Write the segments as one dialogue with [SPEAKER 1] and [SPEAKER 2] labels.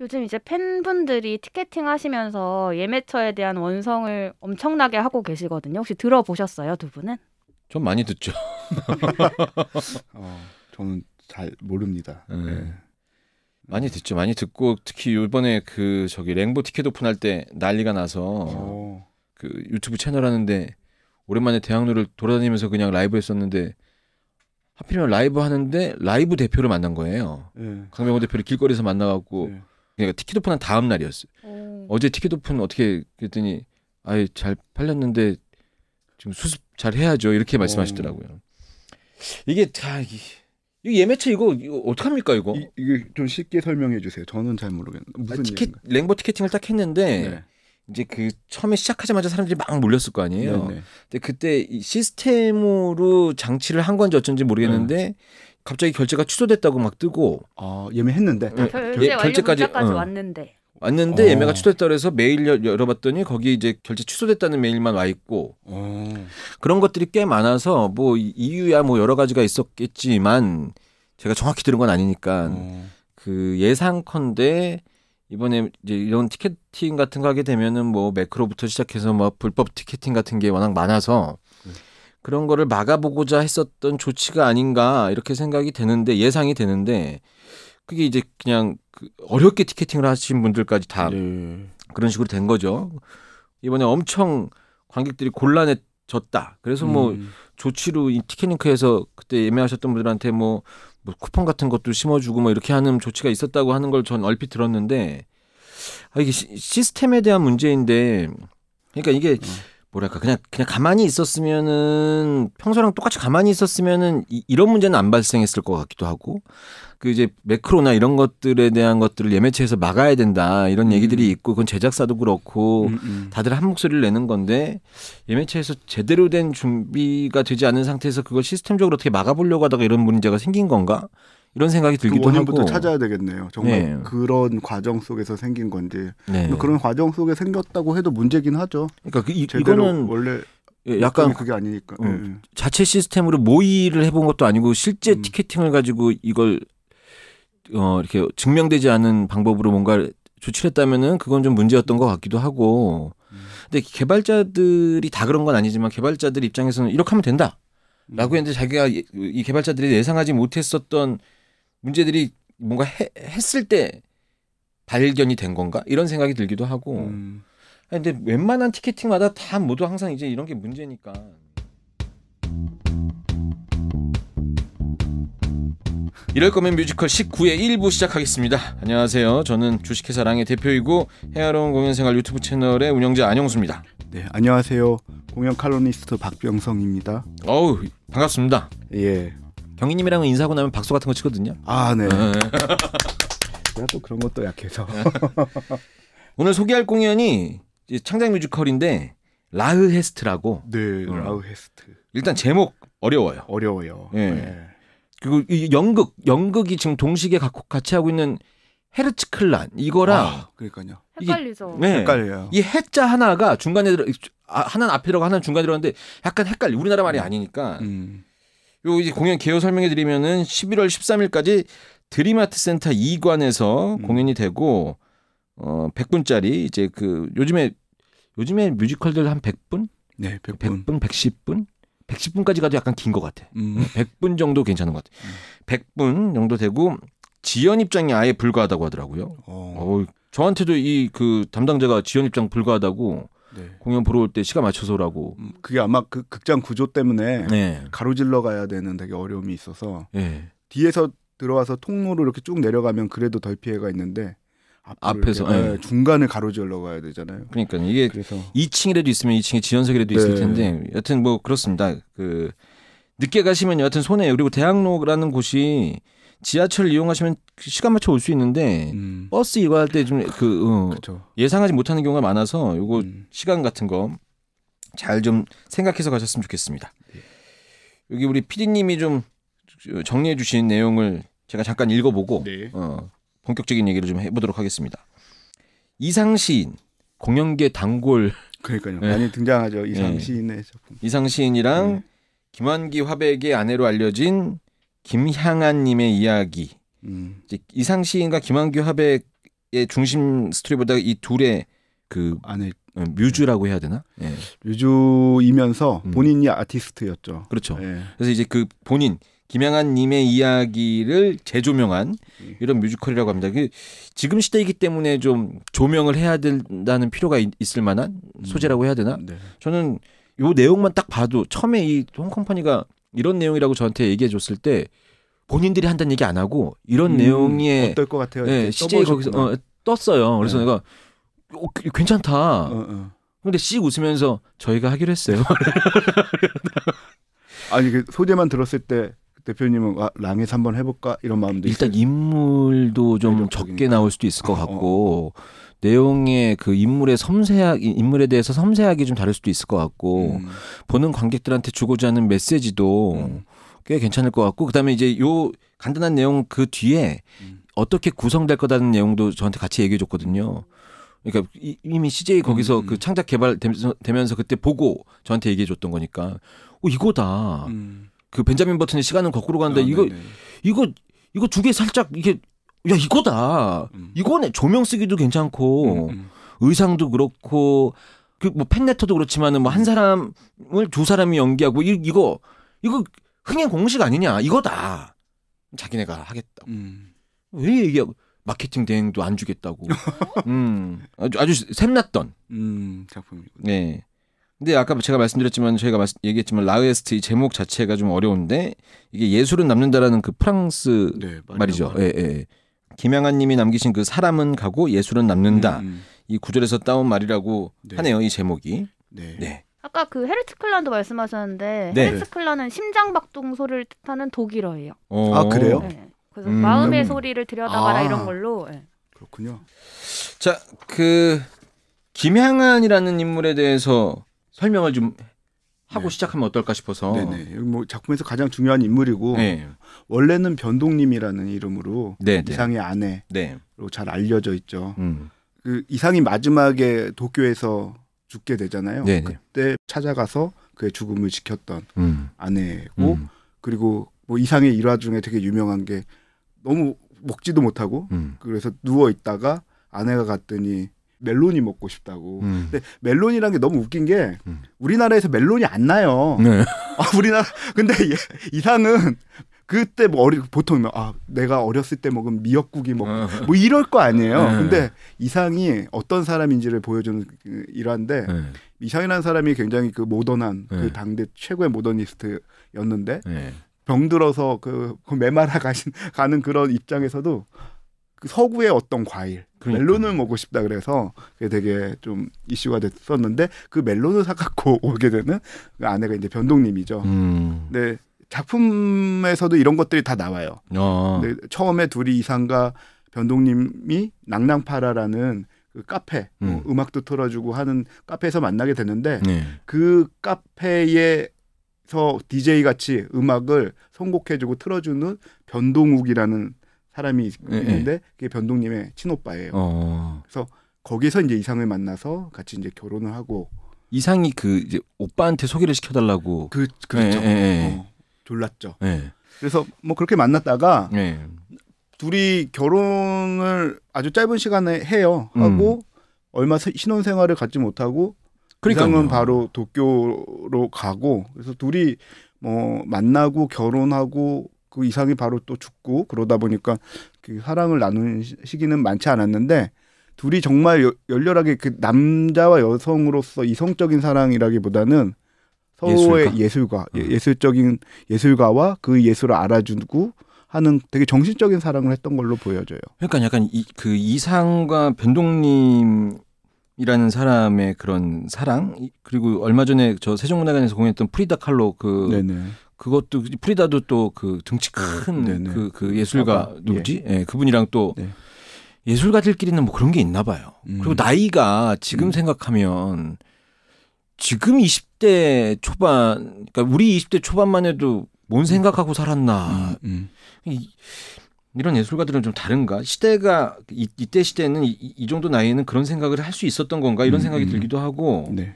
[SPEAKER 1] 요즘 이제 팬분들이 티켓팅 하시면서 예매처에 대한 원성을 엄청나게 하고 계시거든요. 혹시 들어보셨어요, 두 분은?
[SPEAKER 2] 좀 많이 듣죠.
[SPEAKER 3] 어, 저는 잘 모릅니다.
[SPEAKER 2] 네. 네. 많이 듣죠. 많이 듣고 특히 이번에 그 저기 랭보 티켓 오픈할 때 난리가 나서 오. 어. 그 유튜브 채널 하는데 오랜만에 대학로를 돌아다니면서 그냥 라이브 했었는데 하필이면 라이브 하는데 라이브 대표를 만난 거예요. 네. 강병호 대표를 길거리에서 만나갖고 네. 그러니까 티켓 오픈한 다음 날이었어요. 오. 어제 티켓 오픈 어떻게 그랬더니 아예 잘 팔렸는데 지금 수습 잘 해야죠 이렇게 말씀하시더라고요. 오. 이게 다 이게 예매처 이거, 이거 어떡합니까 이거? 이, 게좀 쉽게 설명해 주세요. 저는 잘 모르겠는 무슨 아, 티켓 얘기인가 랭보 티켓팅을 딱 했는데 네. 이제 그 처음에 시작하자마자 사람들이 막 몰렸을 거 아니에요. 네네. 네. 근데 그때 이 시스템으로 장치를 한 건지 어쩐지 모르겠는데 네. 갑자기 결제가 취소됐다고 막 뜨고 아, 예매했는데 예, 결제 결제까지, 응. 어. 왔는데 왔는데 어. 예매가 취소됐다 그래서 메일 열- 어봤더니 거기 이제 결제 취소됐다는 메일만 와 있고 어. 그런 것들이 꽤 많아서 뭐 이- 이유야 뭐 여러 가지가 있었겠지만 제가 정확히 들은 건 아니니까 어. 그 예상컨대 이번에 이제 이런 티켓팅 같은 거 하게 되면은 뭐 매크로부터 시작해서 뭐 불법 티켓팅 같은 게 워낙 많아서 네. 그런 거를 막아보고자 했었던 조치가 아닌가 이렇게 생각이 되는데 예상이 되는데 그게 이제 그냥 그 어렵게 티켓팅을 하신 분들까지 다 네. 그런 식으로 된 거죠. 이번에 엄청 관객들이 곤란해졌다. 그래서 뭐 음. 조치로 이 티켓링크에서 그때 예매하셨던 분들한테 뭐, 뭐 쿠폰 같은 것도 심어주고 뭐 이렇게 하는 조치가 있었다고 하는 걸 전 얼핏 들었는데 아 이게 시, 스템에 대한 문제인데 그러니까 이게 음. 뭐랄까 그냥 그냥 가만히 있었으면은 평소랑 똑같이 가만히 있었으면은 이, 이런 문제는 안 발생했을 것 같기도 하고 그 이제 매크로나 이런 것들에 대한 것들을 예매체에서 막아야 된다 이런 얘기들이 음. 있고 그건 제작사도 그렇고 음, 음. 다들 한 목소리를 내는 건데 예매체에서 제대로 된 준비가 되지 않은 상태에서 그걸 시스템적으로 어떻게 막아보려고 하다가 이런 문제가 생긴 건가 이런 생각이 들기도 그 원인부터 하고. 찾아야
[SPEAKER 3] 되겠네요. 정말 네. 그런 과정 속에서 생긴 건지 네. 뭐 그런 과정 속에 생겼다고 해도 문제긴 하죠. 그러니까 그, 이, 거는 원래 예, 약간 그게 아니니까 음,
[SPEAKER 2] 자체 시스템으로 모의를 해본 것도 아니고 실제 음. 티켓팅을 가지고 이걸 어, 이렇게 증명되지 않은 방법으로 뭔가 조치를 했다면은 그건 좀 문제였던 것 같기도 하고. 근데 개발자들이 다 그런 건 아니지만 개발자들 입장에서는 이렇게 하면 된다. 라고 음. 했는데 자기가 이 개발자들이 예상하지 못했었던 문제들이 뭔가 해, 했을 때 발견이 된 건가 이런 생각이 들기도 하고 음. 근데 웬만한 티켓팅마다 다 모두 항상 이제 이런 게 문제니까 이럴 거면 뮤지컬 19회 1부 시작하겠습니다. 안녕하세요. 저는 주식회사랑의 대표이고 헤아로운 공연생활 유튜브 채널의 운영자 안영수입니다.
[SPEAKER 3] 네, 안녕하세요. 공연 칼럼니스트 박병성입니다.
[SPEAKER 2] 어우, 반갑습니다. 예. 경희님이랑은 인사하고 나면 박수 같은 거 치거든요. 아 네. 제가
[SPEAKER 3] 네. 또 그런 것도 약해서.
[SPEAKER 2] 오늘 소개할 공연이 창작 뮤지컬인데 라흐 헤스트라고. 네, 음. 라흐 헤스트. 일단 제목 어려워요. 어려워요. 예. 네. 그리고 이 연극, 연극이 지금 동시에 같이 하고 있는 헤르츠클란 이거랑 아,
[SPEAKER 3] 그러니까요.
[SPEAKER 1] 헷갈리죠. 네. 헷갈려요.
[SPEAKER 2] 이 해자 하나가 중간에 들어 아, 하나는 앞에 들어가 하나는 중간에 들어가는데 약간 헷갈려. 우리나라 말이 음. 아니니까. 음. 요 이제 공연 개요 설명해 드리면은 11월 13일까지 드림아트 센터 2관에서 음. 공연이 되고 어 100분짜리 이제 그 요즘에 요즘에 뮤지컬들 한 100분? 네, 100분. 100분, 110분? 110분까지 가도 약간 긴 것 같아. 음. 100분 정도 괜찮은 것 같아. 음. 100분 정도 되고 지연 입장이 아예 불가하다고 하더라고요. 어. 어 저한테도 이 그 담당자가 지연 입장 불가하다고 네. 공연 보러 올 때 시간 맞춰서 오라고. 음, 그게 아마 그 극장 구조 때문에 네. 가로질러 가야
[SPEAKER 3] 되는 되게 어려움이 있어서 네. 뒤에서 들어와서 통로로 이렇게 쭉 내려가면 그래도 덜 피해가 있는데 앞에서 네. 중간을 가로질러 가야 되잖아요.
[SPEAKER 2] 그러니까 이게 그래서. 2층이라도 있으면 2층에 지연석이라도 있을 네. 텐데 여튼 뭐 그렇습니다. 그 늦게 가시면 여하튼 손해 그리고 대학로라는 곳이 지하철 이용하시면 시간 맞춰 올 수 있는데 음. 버스 이거 할때 좀그 어, 예상하지 못하는 경우가 많아서 요거 음. 시간 같은 거 잘 좀 생각해서 가셨으면 좋겠습니다. 예. 여기 우리 피디님이 좀 정리해 주신 내용을 제가 잠깐 읽어보고 네. 어, 본격적인 얘기를 좀 해보도록 하겠습니다. 이상 시인 공연계 단골 그러니까요 네. 많이 등장하죠 네. 이상 시인의 작품. 이상 시인이랑 네. 김환기 화백의 아내로 알려진 김향한님의 이야기. 음. 이상 시인과 김한규 합의 의 중심 스토리보다 이 둘의 그 안에 어, 뮤즈라고 해야 되나? 예. 뮤즈이면서 음. 본인이 음. 아티스트였죠. 그렇죠. 예. 그래서 이제 그 본인 김양한님의 이야기를 재조명한 음. 이런 뮤지컬이라고 합니다. 그 지금 시대이기 때문에 좀 조명을 해야 된다는 필요가 있을 만한 음. 소재라고 해야 되나? 음. 네. 저는 요 내용만 딱 봐도 처음에 이 홍컴퍼니가 이런 내용이라고 저한테 얘기해 줬을 때 본인들이 한다는 얘기 안 하고 이런 음, 내용의 어떨 것 같아요? 네, CJ 거기서 어, 떴어요. 그래서 네. 내가 어, 그, 괜찮다. 어, 어. 씩 웃으면서 저희가 하기로 했어요. 아니 그 소재만 들었을 때 대표님은 아, 랑에서 한번 해볼까 이런 마음도 일단 있어요. 인물도 좀 적게 나올 수도 있을 것 같고 어, 어. 내용의 그 인물의 섬세하 게 인물에 대해서 섬세하게 좀 다를 수도 있을 것 같고 음. 보는 관객들한테 주고자 하는 메시지도 음. 꽤 괜찮을 것 같고 그다음에 이제 요 간단한 내용 그 뒤에 음. 어떻게 구성될 거라는 내용도 저한테 같이 얘기해 줬거든요. 그러니까 이미 CJ 거기서 음. 그 창작 개발 되면서 그때 보고 저한테 얘기해 줬던 거니까 어 이거다. 음. 그 벤자민 버튼의 시간은 거꾸로 간다. 아, 이거 네네. 이거 이거 두 개 살짝 이게 야 이거다. 음. 이거네 조명 쓰기도 괜찮고 음, 음, 음. 의상도 그렇고 그 뭐 팬레터도 그렇지만은 뭐한 음. 사람을 두 사람이 연기하고 이, 이거 이거 흥행 공식 아니냐 이거다. 자기네가 하겠다고. 왜 얘기하고 마케팅 대행도 안 주겠다고. 음. 아주 아주 샘났던 음, 작품이군요. 네. 근데 아까 제가 말씀드렸지만 저희가 말씀, 얘기했지만 라우에스트 이 제목 자체가 좀 어려운데 이게 예술은 남는다라는 그 프랑스 네, 말이죠. 예, 예. 예. 김양한 님이 남기신 그 사람은 가고 예술은 남는다. 음, 음. 이 구절에서 따온 말이라고 네. 하네요. 이 제목이. 네.
[SPEAKER 1] 네. 아까 그 헤르츠 클란도 말씀하셨는데 네. 헤르츠 클란은 심장박동 소리를 뜻하는 독일어예요. 어. 아 그래요? 네. 그래서 음. 마음의 소리를 들여다봐라 아. 이런 걸로. 네.
[SPEAKER 2] 그렇군요. 자, 그 김향한이라는 인물에 대해서 설명을 좀 하고 네. 시작하면 어떨까 싶어서. 네네. 뭐 작품에서 가장
[SPEAKER 3] 중요한 인물이고 네. 원래는 변동님이라는 이름으로 네네. 네. 이상의 아내로 네. 잘 알려져 있죠. 음. 그 이상이 마지막에 도쿄에서 죽게 되잖아요. 네네. 네. 그때 찾아가서 그의 죽음을 지켰던 음. 아내고 음. 그리고 뭐 이상의 일화 중에 되게 유명한 게 너무 먹지도 못하고 음. 그래서 누워 있다가 아내가 갔더니 멜론이 먹고 싶다고. 음. 근데 멜론이란 게 너무 웃긴 게 음. 우리나라에서 멜론이 안 나요. 네. 아, 우리나라 근데 이상은 그때 뭐 어리 보통 아 내가 어렸을 때 먹은 미역국이 먹뭐 어. 이럴 거 아니에요. 네. 근데 이상이 어떤 사람인지를 보여주는 그 일화인데 네. 이상이라는 사람이 굉장히 그 모던한 그 네. 그 당대 최고의 모더니스트였는데 네. 병들어서 그, 그 메마라 가신 가는 그런 입장에서도 서구의 어떤 과일 그러니까. 멜론을 먹고 싶다 그래서 그게 되게 좀 이슈가 됐었는데 그 멜론을 사갖고 오게 되는 그 아내가 이제 변동님이죠. 음. 근 네, 작품에서도 이런 것들이 다 나와요.
[SPEAKER 2] 어. 아. 근데
[SPEAKER 3] 네, 처음에 둘이 이상과 변동님이 낭낭파라라는 그 카페 뭐 음. 뭐 악도 틀어주고 하는 카페에서 만나게 되는데 네. 그 카페에 서 DJ 같이 음악을 선곡해주고 틀어주는 변동욱이라는 사람이 예, 예. 있는데 예. 그게 변동님의 친오빠예요. 어. 그래서 거기서 이제 이상을 만나서 같이 이제 결혼을 하고
[SPEAKER 2] 이상이 그 이제 오빠한테 소개를 시켜달라고 그 그렇죠. 예, 어, 졸랐죠.
[SPEAKER 3] 그래서 뭐 그렇게 만났다가 둘이 결혼을 아주 짧은 시간에 해요. 하고 음. 얼마 신혼 생활을 갖지 못하고 그러니까은 바로 도쿄로 가고 그래서 둘이 뭐 만나고 결혼하고 그 이상이 바로 또 죽고 그러다 보니까 그 사랑을 나누는 시기는 많지 않았는데 둘이 정말 여, 열렬하게 그 남자와 여성으로서 이성적인 사랑이라기보다는 서로의 예술가, 예술가 예, 음. 예술적인 예술가와 그 예술을 알아주고 하는 되게 정신적인 사랑을 했던 걸로 보여져요.
[SPEAKER 2] 그러니까 약간 이, 그 이상과 변동님이라는 사람의 그런 사랑 그리고 얼마 전에 저 세종문화관에서 공연했던 프리다 칼로 그 네네. 그것도 프리다도 또 그 등치 아, 큰그그 그 예술가 아, 누구지? 예. 예. 그분이랑 또 네. 예술가들끼리는 뭐 그런 게 있나 봐요. 음. 그리고 나이가 지금 음. 생각하면 지금 20대 초반 그러니까 우리 20대 초반만 해도 뭔 음. 생각하고 살았나. 음, 음, 이, 이런 예술가들은 좀 다른가? 시대가 이, 이때 시대는 이, 이 정도 나이에는 그런 생각을 할 수 있었던 건가? 이런 음, 생각이 들기도 하고. 네.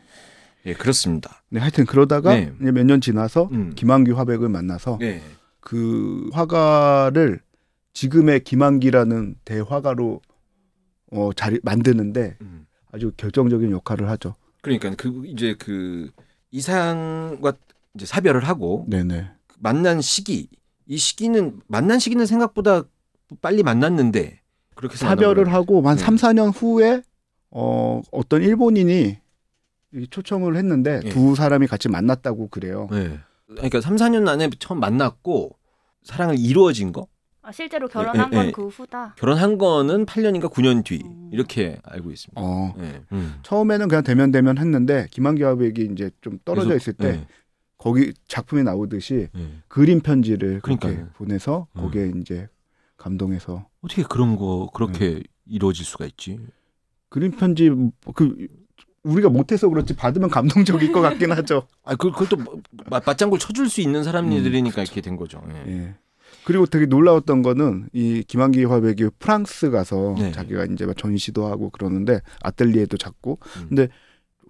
[SPEAKER 2] 예, 그렇습니다.
[SPEAKER 3] 네, 하여튼 그러다가 네. 몇년 지나서 음. 김한기 화백을 만나서 네. 그 화가를 지금의 김한기라는 대화가로 어, 자리 만드는데 음. 아주 결정적인 역할을 하죠.
[SPEAKER 2] 그러니까 그 이제 그 이상과 이제 사별을 하고 네네. 만난 시기 이 시기는 만난 시기는 생각보다 빨리 만났는데 그렇게 사별을
[SPEAKER 3] 하고 한 네. 3, 4년 후에 어 어떤 일본인이 초청을 했는데 예. 두 사람이 같이 만났다고 그래요. 네.
[SPEAKER 2] 그러니까 3, 4년 안에 처음 만났고 사랑을 이루어진 거?
[SPEAKER 1] 아, 실제로 예, 결혼한 네, 예, 건그 예. 후다.
[SPEAKER 2] 결혼한 거는 8년인가 9년 뒤 음. 이렇게 알고 있습니다. 어. 음.
[SPEAKER 3] 처음에는 그냥 대면 대면 했는데 김한기와이 이제 좀 떨어져 계속, 있을 때 거기 작품에 나오듯이 그림 편지를 그렇게 보내서 음. 거기에 음. 이제 감동해서
[SPEAKER 2] 어떻게 그런 거 그렇게 네. 이루어질 수가 있지?
[SPEAKER 3] 그림 편지 뭐 그 우리가 못해서 그렇지 받으면
[SPEAKER 2] 감동적일 것 같긴 하죠. 아, 그, 그걸 또 뭐, 맞장구 를 쳐줄 수 있는 사람들이니까 음, 이렇게 된 거죠. 예. 예.
[SPEAKER 3] 그리고 되게 놀라웠던 거는 이 김한기 화백이 프랑스 가서 네. 자기가 이제 막 전시도 하고 그러는데 아뜰리에도 잡고 음. 근데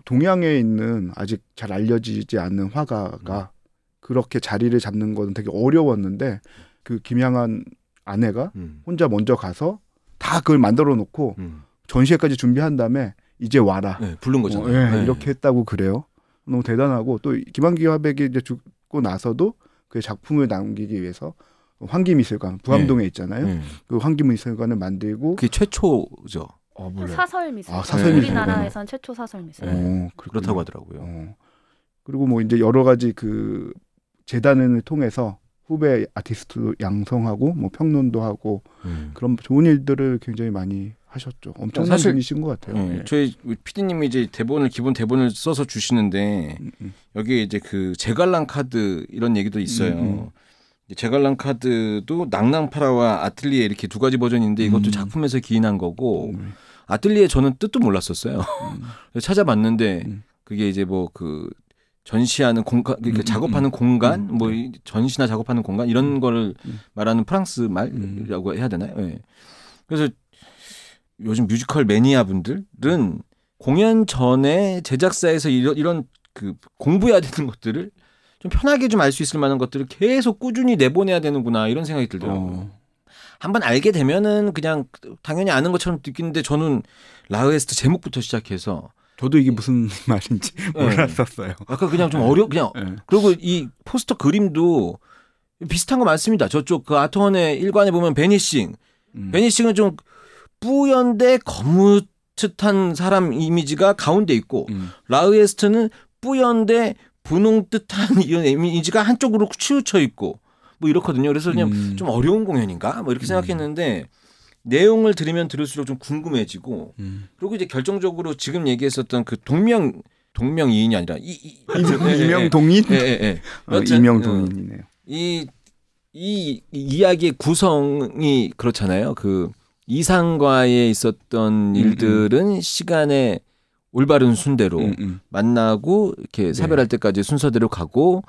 [SPEAKER 3] 동양에 있는 아직 잘 알려지지 않는 화가가 음. 그렇게 자리를 잡는 거는 되게 어려웠는데 그 김양한 아내가 음. 혼자 먼저 가서 다 그걸 만들어 놓고 음. 전시회까지 준비한 다음에 이제 와라. 네, 부른 거잖아요. 어, 예, 네. 이렇게 했다고 그래요. 너무 대단하고 또 김환기 화백이 이제 죽고 나서도 그 작품을 남기기 위해서 황기미술관 부암동에 네. 있잖아요. 네. 그황기미술관을 만들고 그게 최초죠. 어, 사설 미술. 아, 아 사설 미술. 아, 우리나라에선
[SPEAKER 1] 최초 사설 미술. 어, 네.
[SPEAKER 2] 그렇다고 하더라고요. 어.
[SPEAKER 3] 그리고 뭐 이제 여러 가지 그 재단을 통해서 후배 아티스트도 양성하고 뭐 평론도 하고 음. 그런 좋은 일들을 굉장히 많이 하셨죠. 엄청난 사실, 이신것 같아요. 음,
[SPEAKER 2] 저희 PD님이 이제 대본을 기본 대본을 써서 주시는데 음, 음. 여기 에 이제 그 제갈랑 카드 이런 얘기도 있어요. 음, 음. 제갈랑 카드도 낭낭파라와 아틀리에 이렇게 두 가지 버전인데 이것도 작품에서 기인한 거고 아틀리에 저는 뜻도 몰랐었어요. 찾아봤는데 그게 이제 뭐 그 전시하는 공간, 그러니까 음, 작업하는 음, 공간, 음, 뭐 전시나 작업하는 공간 이런 거를 말하는 프랑스 말이라고 해야 되나요? 예. 네. 그래서 요즘 뮤지컬 매니아 분들은 공연 전에 제작사에서 이런, 이런 그 공부해야 되는 것들을 좀 편하게 좀 알 수 있을 만한 것들을 계속 꾸준히 내보내야 되는구나 이런 생각이 들더라고요. 어. 한번 알게 되면은 그냥 당연히 아는 것처럼 느끼는데 저는 라흐에스트 제목부터 시작해서 저도 이게 무슨 말인지 네. 몰랐었어요. 네. 아까 그냥 좀 어려 그냥 네. 그리고 이 포스터 그림도 비슷한 거 많습니다. 저쪽 그 아트원의 일관에 보면 베니싱, 음. 베니싱은 좀 뿌연데 거무듯한 사람 이미지가 가운데 있고 음. 라우에스트는 뿌연데 분홍듯한 이런 이미지가 한쪽으로 치우쳐 있고 뭐 이렇거든요. 그래서 그냥 음. 좀 어려운 공연인가 뭐 이렇게 음. 생각했는데 내용을 들으면 들을수록 좀 궁금해지고 음. 그리고 이제 결정적으로 지금 얘기했었던 그 동명 동명이인이 아니라 이, 이, 이명 동인 예, 예, 예, 예. 어, 이명 동인이네요. 이, 어, 이, 이 이야기의 구성이 그렇잖아요. 그 이상과에 있었던 일들은 음, 음. 시간에 올바른 순대로 음, 음. 만나고 이렇게 네. 사별할 네. 때까지 순서대로 가고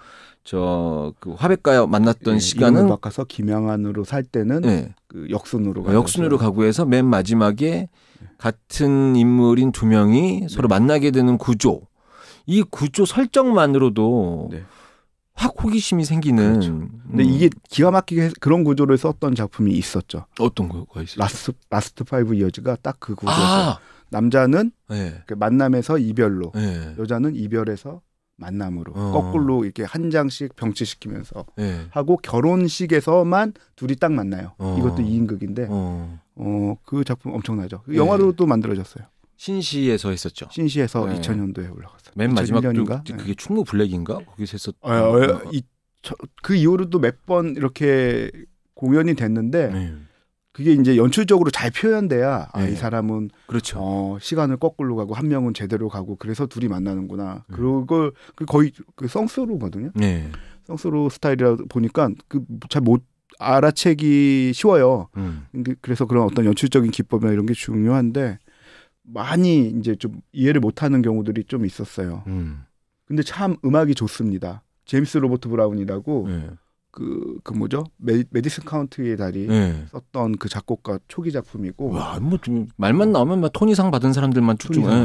[SPEAKER 2] 저그 화백과 만났던 네, 시간은
[SPEAKER 3] 바꿔서 김양안으로 살 때는 네. 그 역순으로 가 아, 역순으로 가고
[SPEAKER 2] 해서 맨 마지막에 네. 같은 인물인 두 명이 서로 네. 만나게 되는 구조 이 구조 설정만으로도 확 호기심이 생기는. 그렇죠. 근데 음.
[SPEAKER 3] 이게 기가 막히게 그런 구조를 썼던 작품이 있었죠. 어떤 거가 있어요? 라스트 라스트 파이브 이어즈가 딱 그 구조였어요. 아! 남자는 네. 그 만남에서 이별로, 네. 여자는 이별에서 만남으로 어. 거꾸로 이렇게 한 장씩 병치시키면서 네. 하고 결혼식에서만 둘이 딱 만나요. 어. 이것도 이인극인데 어. 어 그 작품 엄청나죠. 영화로 또 만들어졌어요.
[SPEAKER 2] 신시에서 했었죠. 신시에서 네. 2000년도에 올라갔어요. 맨 마지막 그 년인가 그 네. 그게 충무 블랙인가 거기서 했었. 아, 어, 어, 이,
[SPEAKER 3] 그 이후로도 몇 번 이렇게 공연이 됐는데 네. 그게 이제 연출적으로 잘 표현돼야 아, 이 네. 사람은 그렇죠. 어, 시간을 거꾸로 가고 한 명은 제대로 가고 그래서 둘이 만나는구나. 음. 그걸 그 거의 그 성스루거든요. 네. 성스루 스타일이라 보니까 그 잘 못 알아채기 쉬워요. 음. 그래서 그런 어떤 연출적인 기법이나 이런 게 중요한데 많이 이제 좀 이해를 못하는 경우들이 좀 있었어요. 음. 근데 참 음악이 좋습니다. 제임스 로버트 브라운이라고 네. 그, 그 뭐죠? 메, 디슨 카운트의 달이 네. 썼던 그 작곡가 초기 작품이고. 와, 뭐, 좀,
[SPEAKER 2] 말만 나오면 막 토니상 받은 사람들만 초중. 예, 예,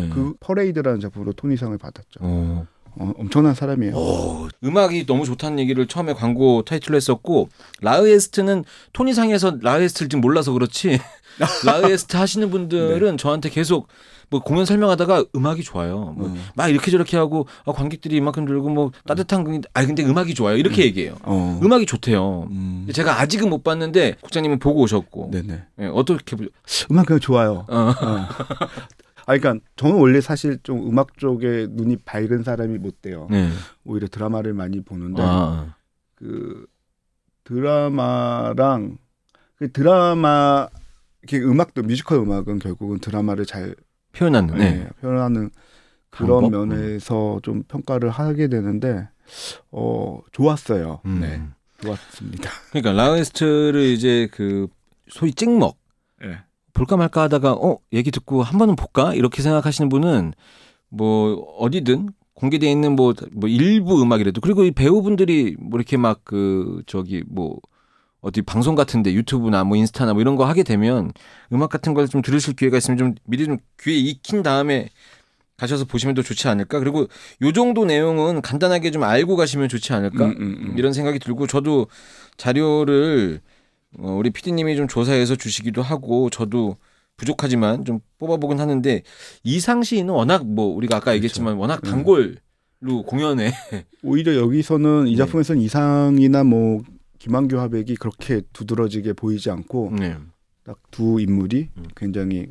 [SPEAKER 2] 예, 예. 그
[SPEAKER 3] 퍼레이드라는 작품으로 토니상을 받았죠.
[SPEAKER 2] 어. 어, 엄청난 사람이에요. 오, 어, 음악이 너무 좋다는 얘기를 처음에 광고 타이틀로 했었고 라우에스트는 토니상에서 라우에스트를 지금 몰라서 그렇지 라이에스트 하시는 분들은 네. 저한테 계속 뭐 공연 설명하다가 음악이 좋아요. 뭐 음. 막 이렇게 저렇게 하고 아, 관객들이 이만큼 들고 뭐 따뜻한 음. 아 근데 음악이 좋아요. 이렇게 음. 얘기해요. 어. 음악이 좋대요. 음. 제가 아직은 못 봤는데 국장님은 보고 오셨고. 네네. 네, 어떻게 보죠?
[SPEAKER 3] 음악 그냥 좋아요. 어. 어.
[SPEAKER 2] 아, 그러니까 저는 원래 사실 좀 음악 쪽에
[SPEAKER 3] 눈이 밝은 사람이 못 돼요. 네. 오히려 드라마를 많이 보는데 아. 아. 그 드라마랑 그 드라마 이렇게 음악도 뮤지컬 음악은 결국은 드라마를 잘
[SPEAKER 2] 표현하는 네. 네,
[SPEAKER 3] 표현하는 그런 방법? 음. 면에서 좀 평가를 하게 되는데 어 좋았어요. 음. 네. 좋았습니다.
[SPEAKER 2] 그러니까 라웨스트를 이제 그 소위 찍먹 네. 볼까 말까 하다가 어 얘기 듣고 한 번은 볼까 이렇게 생각하시는 분은 뭐 어디든 공개돼 있는 뭐, 뭐 일부 음악이라도 그리고 이 배우분들이 뭐 이렇게 막 그 저기 뭐 어디 방송 같은데 유튜브나 뭐 인스타나 뭐 이런 거 하게 되면 음악 같은 걸 좀 들으실 기회가 있으면 좀 미리 좀 귀에 익힌 다음에 가셔서 보시면 더 좋지 않을까 그리고 요 정도 내용은 간단하게 좀 알고 가시면 좋지 않을까 음, 음, 음. 이런 생각이 들고 저도 자료를 어, 우리 피디님이 좀 조사해서 주시기도 하고 저도 부족하지만 좀뽑아보곤 하는데 이상 시인은 워낙 뭐 우리가 아까 그렇죠. 얘기했지만 워낙 음. 단골로 공연에
[SPEAKER 3] 오히려 여기서는 이 네. 작품에서는 네. 이상이나 뭐 김한규 화백이 그렇게 두드러지게 보이지 않고 네. 딱두 인물이 음. 굉장히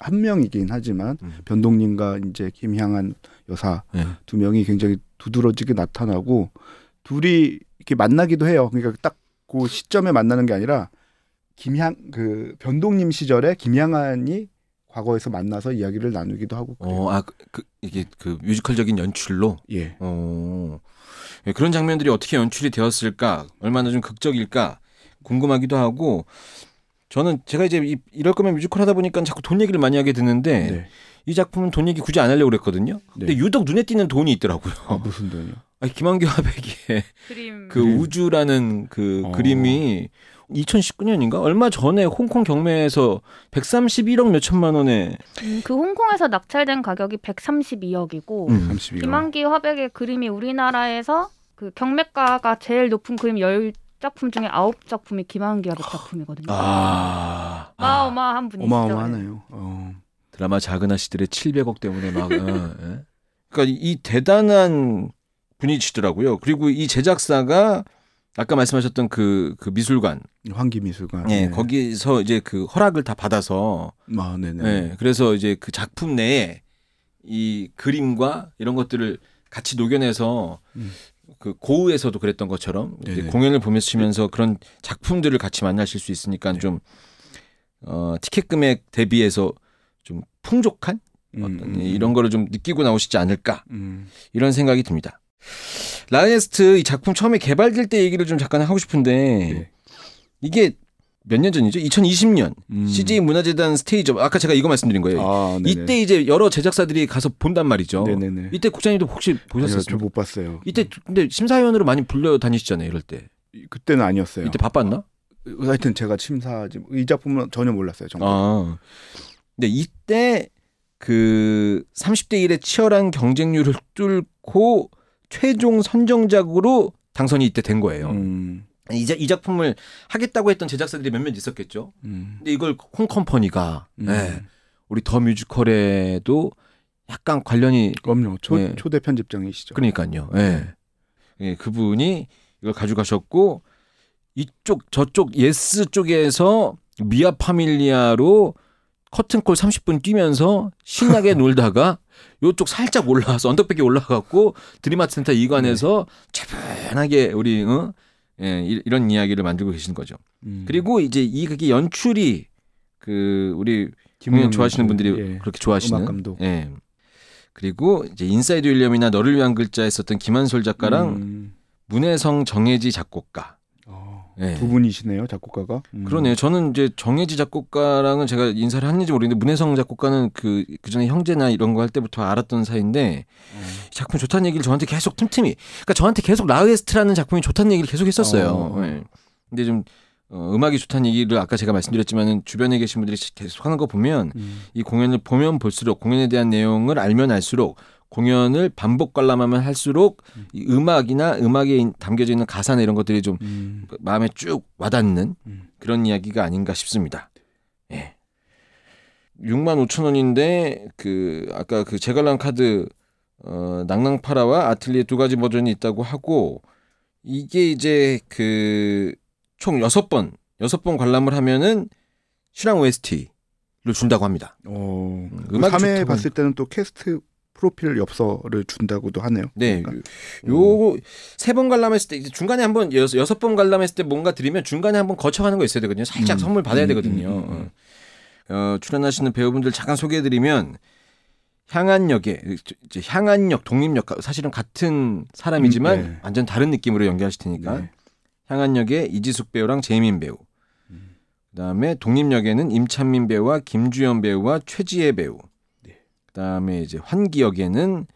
[SPEAKER 3] 한 명이긴 하지만 음. 변동님과 이제 김향한 여사 네. 두 명이 굉장히 두드러지게 나타나고 둘이 이렇게 만나기도 해요. 그러니까 딱 그 시점에 만나는 게 아니라 김향 그 변동님 시절에 김향한이 과거에서 만나서 이야기를 나누기도 하고
[SPEAKER 2] 그래요. 어, 아, 그, 그, 이게 그 뮤지컬적인 연출로. 예. 어. 예, 그런 장면들이 어떻게 연출이 되었을까, 얼마나 좀 극적일까 궁금하기도 하고 저는 제가 이제 이, 럴 거면 뮤지컬 하다 보니까 자꾸 돈 얘기를 많이 하게 되는데 네. 이 작품은 돈 얘기 굳이 안 하려고 그랬거든요. 네. 근데 유독 눈에 띄는 돈이 있더라고요. 아, 무슨 돈이요? 아, 김한규 화백의 그림. 그 네. 우주라는 그 어. 그림이 2019년인가 얼마 전에 홍콩 경매에서 131억 몇 천만 원에
[SPEAKER 1] 음, 그 홍콩에서 낙찰된 가격이 132억이고 음. 김한기 화백의 그림이 우리나라에서 그 경매가가 제일 높은 그림 열 작품 중에 아홉 작품이 김한기 화백 작품이거든요. 아, 아 어마어마한 분이죠. 어마어마하네요.
[SPEAKER 2] 어. 드라마 작은 아씨들의 700억 때문에 막. 어, 예? 그러니까 이 대단한 분이시더라고요. 그리고 이 제작사가 아까 말씀하셨던 그, 그 미술관. 환기 미술관. 예, 네. 거기서 이제 그 허락을 다 받아서. 아, 네네. 예, 그래서 이제 그 작품 내에 이 그림과 이런 것들을 같이 녹여내서 음. 그 고우에서도 그랬던 것처럼 공연을 보면서 치면서 그런 작품들을 같이 만나실 수 있으니까 네. 좀 어, 티켓 금액 대비해서 좀 풍족한 음, 어떤 음, 예, 음, 이런 거를 좀 느끼고 나오시지 않을까 음. 이런 생각이 듭니다. 라이스트이 작품 처음에 개발될 때 얘기를 좀 잠깐 하고 싶은데 네. 이게 몇 년 전이죠? 2020년 음. CJ 문화재단 스테이지업 아까 제가 이거 말씀드린 거예요. 아, 이때 이제 여러 제작사들이 가서 본단 말이죠. 네네네. 이때 국장님도 혹시 보셨어요못 봤어요. 이때 근데 심사위원으로 많이 불려 다니시잖아요. 이럴 때. 그때는 아니었어요. 이때 바빴나? 어. 하여튼 제가 심사지이 작품은 전혀 몰랐어요.
[SPEAKER 3] 정말. 아.
[SPEAKER 2] 근데 이때 그 30대 1의 치열한 경쟁률을 뚫고 최종 선정작으로 당선이 이때 된 거예요. 음. 이제 이 작품을 하겠다고 했던 제작사들이 몇몇 있었겠죠. 음. 근데 이걸 콩컴퍼니가 음. 네, 우리 더 뮤지컬에도 약간 관련이 그럼요. 초, 네. 예. 초대 편집장이시죠. 그러니까요. 음. 예. 네. 그분이 이걸 가져가셨고 이쪽 저쪽 예스 쪽에서 미아 파밀리아로 커튼콜 30분 뛰면서 신나게 놀다가 요쪽 살짝 올라와서 언덕배기 올라가고 드림아트 센터 이관에서 네. 차분하게 우리 어? 예, 이런 이야기를 만들고 계신 거죠. 음. 그리고 이제 이 그게 연출이 그 우리 김우현 좋아하시는 분들이 예. 그렇게 좋아하시는 음악감독. 예. 그리고 이제 인사이드 윌리엄이나 너를 위한 글자에 썼던 김한솔 작가랑 음. 문혜성 정혜지 작곡가
[SPEAKER 3] 네. 두 분이시네요 작곡가가. 음. 그러네요.
[SPEAKER 2] 저는 이제 정혜지 작곡가랑은 제가 인사를 했는지 모르겠는데 문혜성 작곡가는 그 그전에 형제나 이런 거 할 때부터 알았던 사이인데 음. 작품 좋다는 얘기를 저한테 계속 틈틈이 그러니까 저한테 계속 라우에스트라는 작품이 좋다는 얘기를 계속 했었어요. 어. 네. 근데 좀 어, 음악이 좋다는 얘기를 아까 제가 말씀드렸지만은 주변에 계신 분들이 계속 하는 거 보면 음. 이 공연을 보면 볼수록 공연에 대한 내용을 알면 알수록 공연을 반복 관람하면 할수록 음. 이 음악이나 음악에 담겨져 있는 가사나 이런 것들이 좀 음. 마음에 쭉 와닿는 음. 그런 이야기가 아닌가 싶습니다. 예. 6만 5천 원인데 그 아까 그 제갈란 카드 어, 낭낭파라와 아틀리에 두 가지 버전이 있다고 하고 이게 이제 그 총 6번 6번 관람을 하면은 실황 OST를 준다고 합니다. 어, 음, 음악 3회 봤을 때는 또
[SPEAKER 3] 캐스트 프로필 엽서를 준다고도 하네요.
[SPEAKER 2] 네. 그러니까. 요 세번 관람했을 때 중간에 한번 여섯, 여섯 번 관람했을 때 뭔가 드리면 중간에 한번 거쳐가는 거 있어야 되거든요. 살짝 음. 선물 받아야 음, 되거든요. 음, 음, 어. 음. 어, 출연하시는 배우분들 잠깐 소개해드리면 향안역에 향안역 독립역 사실은 같은 사람이지만 네. 완전 다른 느낌으로 연기하실 테니까 네. 향안역에 이지숙 배우랑 재민 배우 그다음에 독립역에는 임찬민 배우와 김주현 배우와 최지혜 배우 그다음에 이제 환기역에는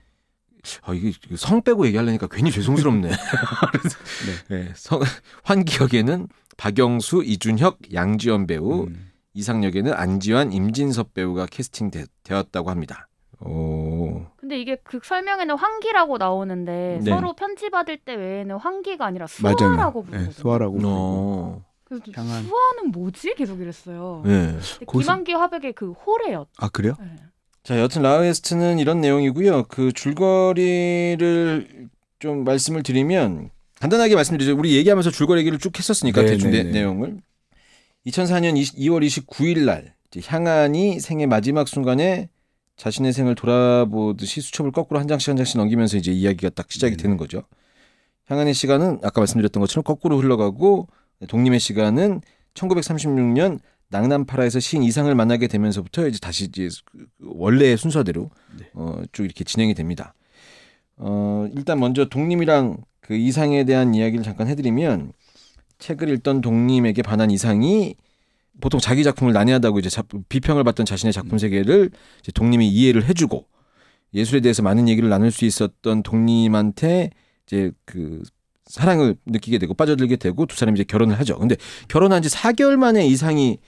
[SPEAKER 2] 아, 이게 성 빼고 얘기하려니까 괜히 죄송스럽네. 네. 네. 성, 환기역에는 박영수, 이준혁, 양지연 배우, 음. 이상역에는 안지환, 임진섭 배우가 캐스팅되었다고 합니다. 오.
[SPEAKER 1] 근데 이게 그 설명에는 환기라고 나오는데 네. 서로 편지받을 때 외에는 환기가 아니라 수화라고 네, 부르거든요.
[SPEAKER 2] 수화라고 부 어. 그래서 향한...
[SPEAKER 1] 수화는 뭐지? 계속 이랬어요. 네. 김한기 화백의 그 호래였.
[SPEAKER 2] 아 그래요? 네. 자, 여튼 라우에스트는 이런 내용이고요. 그 줄거리를 좀 말씀을 드리면 간단하게 말씀드리죠. 우리 얘기하면서 줄거리 얘기를 쭉 했었으니까 네네네. 대충 네, 내, 네. 내용을 2004년 20, 2월 29일 날 향안이 생애 마지막 순간에 자신의 생을 돌아보듯이 수첩을 거꾸로 한 장씩 한 장씩 넘기면서 이제 이야기가 딱 시작이 네네. 네. 되는 거죠. 향안의 시간은 아까 말씀드렸던 것처럼 거꾸로 흘러가고 동림의 시간은 1936년 낭남파라에서 신 이상을 만나게 되면서부터 이제 다시 이제 원래의 순서대로 네. 어, 쭉 이렇게 진행이 됩니다. 어, 일단 먼저 독님이랑 그 이상에 대한 이야기를 잠깐 해드리면 책을 읽던 독님에게 반한 이상이 보통 자기 작품을 난해하다고 이제 자, 비평을 받던 자신의 작품 음. 세계를 이제 독님이 이해를 해주고 예술에 대해서 많은 얘기를 나눌 수 있었던 독님한테 이제 그 사랑을 느끼게 되고 빠져들게 되고 두 사람이 이제 결혼을 하죠. 근데 결혼한 지 4개월 만에 이상이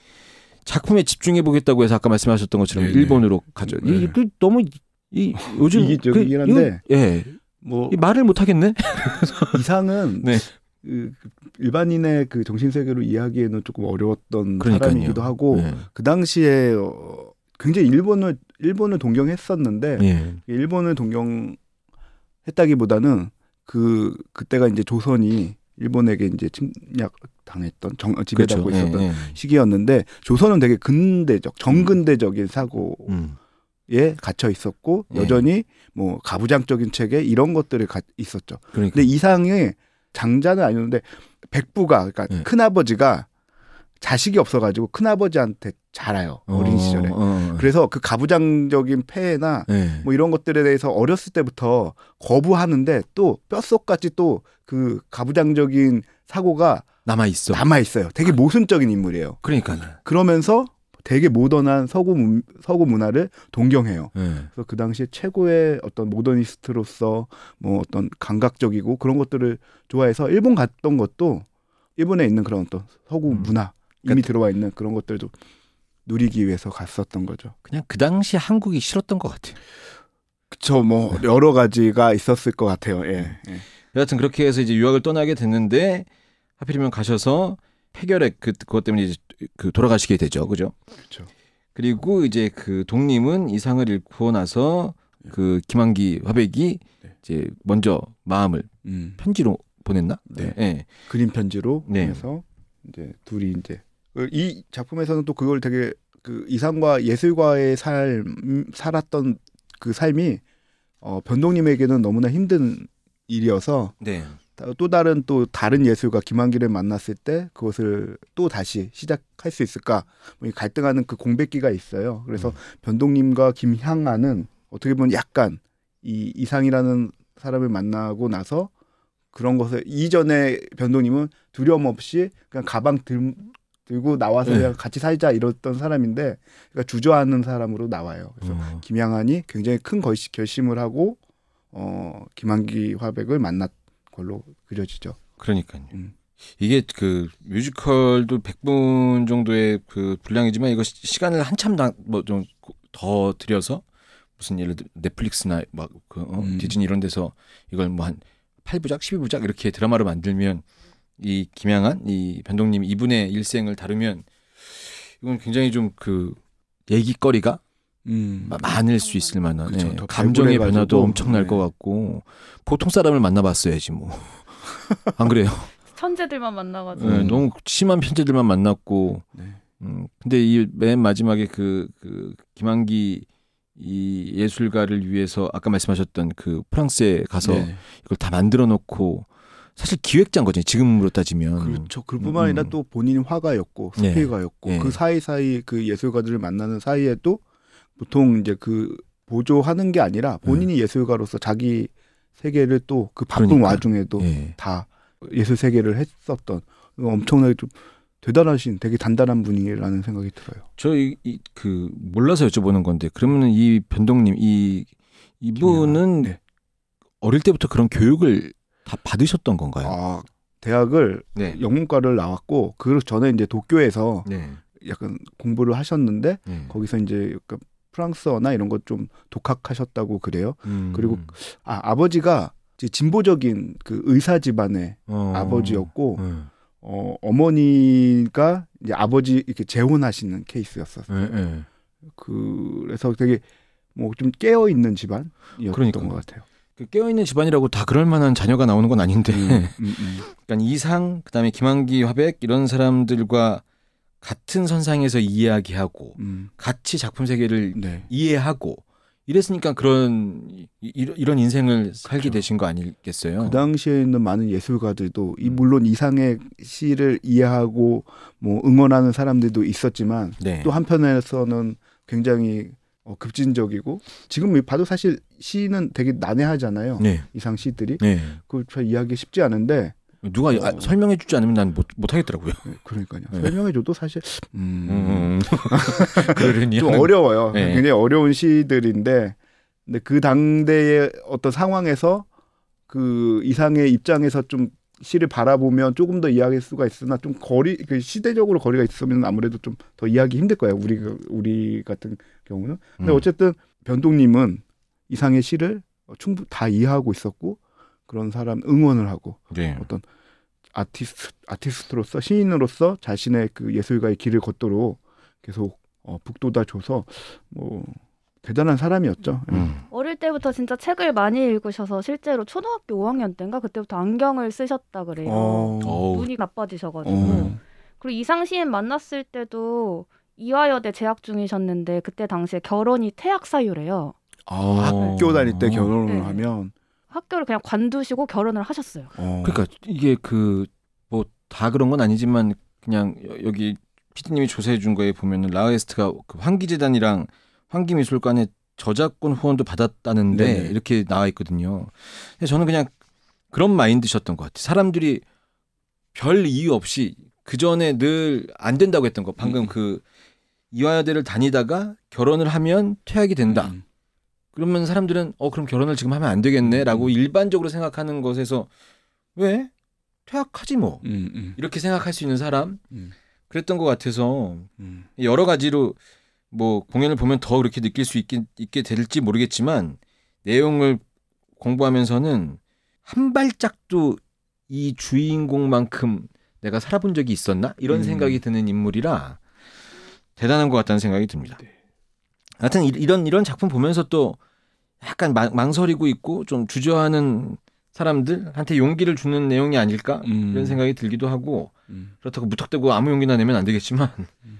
[SPEAKER 2] 작품에 집중해 보겠다고 해서 아까 말씀하셨던 것처럼 네네. 예, 예. 일본으로 가죠. 네. 예. 이게 너무 이 요즘 이게 그, 이한데 예. 뭐 말을 못 하겠네. 이상은 네. 그, 그
[SPEAKER 3] 일반인의 그 정신 세계로 이해하기에는 조금 어려웠던 그러니까요. 사람이기도 하고 네. 그 당시에 어, 굉장히 일본을 일본을 동경했었는데 네. 일본을 동경했다기보다는 그 그때가 이제 조선이 일본에게 이제 침략 당했던 정, 어, 지배받고 그렇죠. 있었던 예, 예. 시기였는데 조선은 되게 근대적 정근대적인 사고에 음. 음. 갇혀 있었고 예. 여전히 뭐 가부장적인 체계 이런 것들이 가, 있었죠. 그러니까. 근데 이상의 장자는 아니었는데 백부가 그러니까 예. 큰아버지가 자식이 없어가지고 큰아버지한테 자라요 어린 어, 시절에 어. 그래서 그 가부장적인 폐해나 네. 뭐 이런 것들에 대해서 어렸을 때부터 거부하는데 또 뼛속까지 또 그 가부장적인 사고가 남아 있어 남아 있어요 되게 모순적인 인물이에요 그러니까요 그러면서 되게 모던한 서구 문, 서구 문화를 동경해요. 네. 그래서 그 당시에 최고의 어떤 모더니스트로서 뭐 어떤 감각적이고 그런 것들을 좋아해서 일본 갔던 것도 일본에 있는 그런 어떤 서구 음. 문화 그러니까 이미 들어와 있는 그런 것들도 누리기 위해서 갔었던 거죠. 그냥 그 당시 한국이 싫었던 것 같아요. 그쵸, 뭐 네. 여러 가지가 있었을 것 같아요. 예.
[SPEAKER 2] 예. 여하튼 그렇게 해서 이제 유학을 떠나게 됐는데 하필이면 가셔서 해결에 그 그것 때문에 이제 그 돌아가시게 되죠, 그죠? 그렇죠. 그리고 이제 그 독님은 이상을 잃고 나서 예. 그 김한기 화백이 네. 이제 먼저 마음을 음. 편지로 보냈나? 네. 네. 그림 편지로 네. 해서 이제 둘이 이제
[SPEAKER 3] 그 이 작품에서는 또 그걸 되게 그 이상과 예술과의 삶 살았던 그 삶이 어, 변동님에게는 너무나 힘든 일이어서 네. 또 다른 또 다른 예술가 김한길을 만났을 때 그것을 또 다시 시작할 수 있을까 뭐 갈등하는 그 공백기가 있어요. 그래서 음. 변동님과 김향아는 어떻게 보면 약간 이 이상이라는 사람을 만나고 나서 그런 것을 이전에 변동님은 두려움 없이 그냥 가방 들, 들고 나와서 네. 같이 살자 이랬던 사람인데 그러니까 주저하는 사람으로 나와요. 그래서 어. 김양환이 굉장히 큰 결심을 하고 어 김한기 화백을 만났 걸로 그려지죠.
[SPEAKER 2] 그러니까요. 음. 이게 그 뮤지컬도 100분 정도의 그 분량이지만 이거 시간을 한참 뭐좀 더 들여서 무슨 예를 들어 넷플릭스나 막그 어, 음. 디즈니 이런 데서 이걸 뭐 한 8부작, 12부작 이렇게 드라마로 만들면 이 김양한 이 변동님 이분의 일생을 다루면 이건 굉장히 좀 그 얘기거리가 음. 많을 수 있을 만한 그쵸, 네. 감정의 변화도 음. 엄청날 네. 것 같고 보통 사람을 만나봤어야지 뭐 안 그래요?
[SPEAKER 1] 천재들만 만나가지고 네, 너무
[SPEAKER 2] 심한 편재들만 만났고 네. 음, 근데 이 맨 마지막에 그, 그 김한기 이 예술가를 위해서 아까 말씀하셨던 그 프랑스에 가서 네. 이걸 다 만들어 놓고 사실 기획자인 거죠. 지금으로 따지면. 그렇죠. 그뿐만 아니라
[SPEAKER 3] 음. 음. 또본인 화가였고 예. 스피가였고 네. 예. 그 사이사이 그 예술가들을 만나는 사이에 도 보통 이제 그 보조하는 게 아니라 본인이 네. 예술가로서 자기 세계를 또 그 바쁜 그러니까. 와중에도 네. 다 예술 세계를 했었던 그 엄청나게 좀 대단하신 되게 단단한 분이라는 생각이 들어요.
[SPEAKER 2] 저 이 그 몰라서 여쭤보는 건데 그러면 이 변동님 이 이분은 네. 어릴 때부터 그런 교육을 다 받으셨던 건가요? 아,
[SPEAKER 3] 대학을 네. 영문과를 나왔고 그 전에 이제 도쿄에서 네. 약간 공부를 하셨는데 네. 거기서 이제 약간 프랑스어나 이런 것 좀 독학하셨다고 그래요. 음. 그리고 아, 아버지가 진보적인 그 의사 집안의 어. 아버지였고 네. 어, 어머니가 이제 아버지 이렇게 재혼하시는 케이스였었어요. 그, 그래서 되게 뭐 좀 깨어 있는 집안이었던 그러니까것
[SPEAKER 2] 같아요. 그 깨어있는 집안이라고 다 그럴 만한 자녀가 나오는 건 아닌데 음, 음, 음. 그러니까 이상 그다음에 김한기 화백 이런 사람들과 같은 선상에서 이야기하고 음. 같이 작품 세계를 네. 이해하고 이랬으니까 그런 이, 런 인생을 살게 그렇죠. 되신 거 아니겠어요? 그
[SPEAKER 3] 당시에 있는 많은 예술가들도 이, 음. 물론 이상의 시를 이해하고 뭐 응원하는 사람들도 있었지만 네. 또 한편에서는 굉장히 어, 급진적이고 지금 봐도 사실 시는 되게 난해하잖아요. 네. 이상 시들이 네. 그걸 이해하기 쉽지 않은데
[SPEAKER 2] 누가 아, 어, 설명해 주지 않으면 난 못 못하겠더라고요. 네, 그러니까요. 네. 설명해 줘도 사실 음, 음. 음.
[SPEAKER 3] 좀 어려워요. 네. 굉장히 어려운 시들인데 근데 그 당대의 어떤 상황에서 그 이상의 입장에서 좀 시를 바라보면 조금 더 이해할 수가 있으나 좀 거리 그 시대적으로 거리가 있으면 아무래도 좀 더 이해하기 힘들 거예요. 우리 우리 같은 경우는. 근데 음. 어쨌든 변동님은 이상의 시를 충분 다 이해하고 있었고 그런 사람 응원을 하고 네. 어떤 아티스트 아티스트로서 시인으로서 자신의 그 예술가의 길을 걷도록 계속 어, 북돋아줘서 뭐 대단한 사람이었죠. 예. 음.
[SPEAKER 1] 어릴 때부터 진짜 책을 많이 읽으셔서 실제로 초등학교 5학년 때인가 그때부터 안경을 쓰셨다 그래요. 어. 눈이 나빠지셔가지고. 어. 그리고 이상 시인 만났을 때도 이화여대 재학 중이셨는데 그때 당시에 결혼이 퇴학 사유래요.
[SPEAKER 3] 아, 학교 다닐 때 결혼을 네. 하면
[SPEAKER 1] 학교를 그냥 관두시고 결혼을 하셨어요.
[SPEAKER 2] 어. 그러니까 이게 그 뭐 다 그런 건 아니지만 그냥 여기 피디님이 조사해 준 거에 보면은 라에스트가 그 환기재단이랑 환기미술관의 저작권 후원도 받았다는데 네 이렇게 나와 있거든요. 저는 그냥 그런 마인드셨던 것 같아요. 사람들이 별 이유 없이 그 전에 늘 안 된다고 했던 거 방금 음. 그 이화여대를 다니다가 결혼을 하면 퇴학이 된다. 음. 그러면 사람들은 어 그럼 결혼을 지금 하면 안 되겠네라고 음. 일반적으로 생각하는 것에서 왜 퇴학하지 뭐 음, 음. 이렇게 생각할 수 있는 사람 음. 그랬던 것 같아서 여러 가지로 뭐 공연을 보면 더 그렇게 느낄 수 있게, 있게 될지 모르겠지만 내용을 공부하면서는 한 발짝도 이 주인공만큼 내가 살아본 적이 있었나 이런 생각이 드는 인물이라 대단한 것 같다는 생각이 듭니다. 네. 하여튼 이런 이런 작품 보면서 또 약간 망설이고 있고 좀 주저하는 사람들한테 용기를 주는 내용이 아닐까 음. 이런 생각이 들기도 하고 음. 그렇다고 무턱대고 아무 용기나 내면 안 되겠지만 음.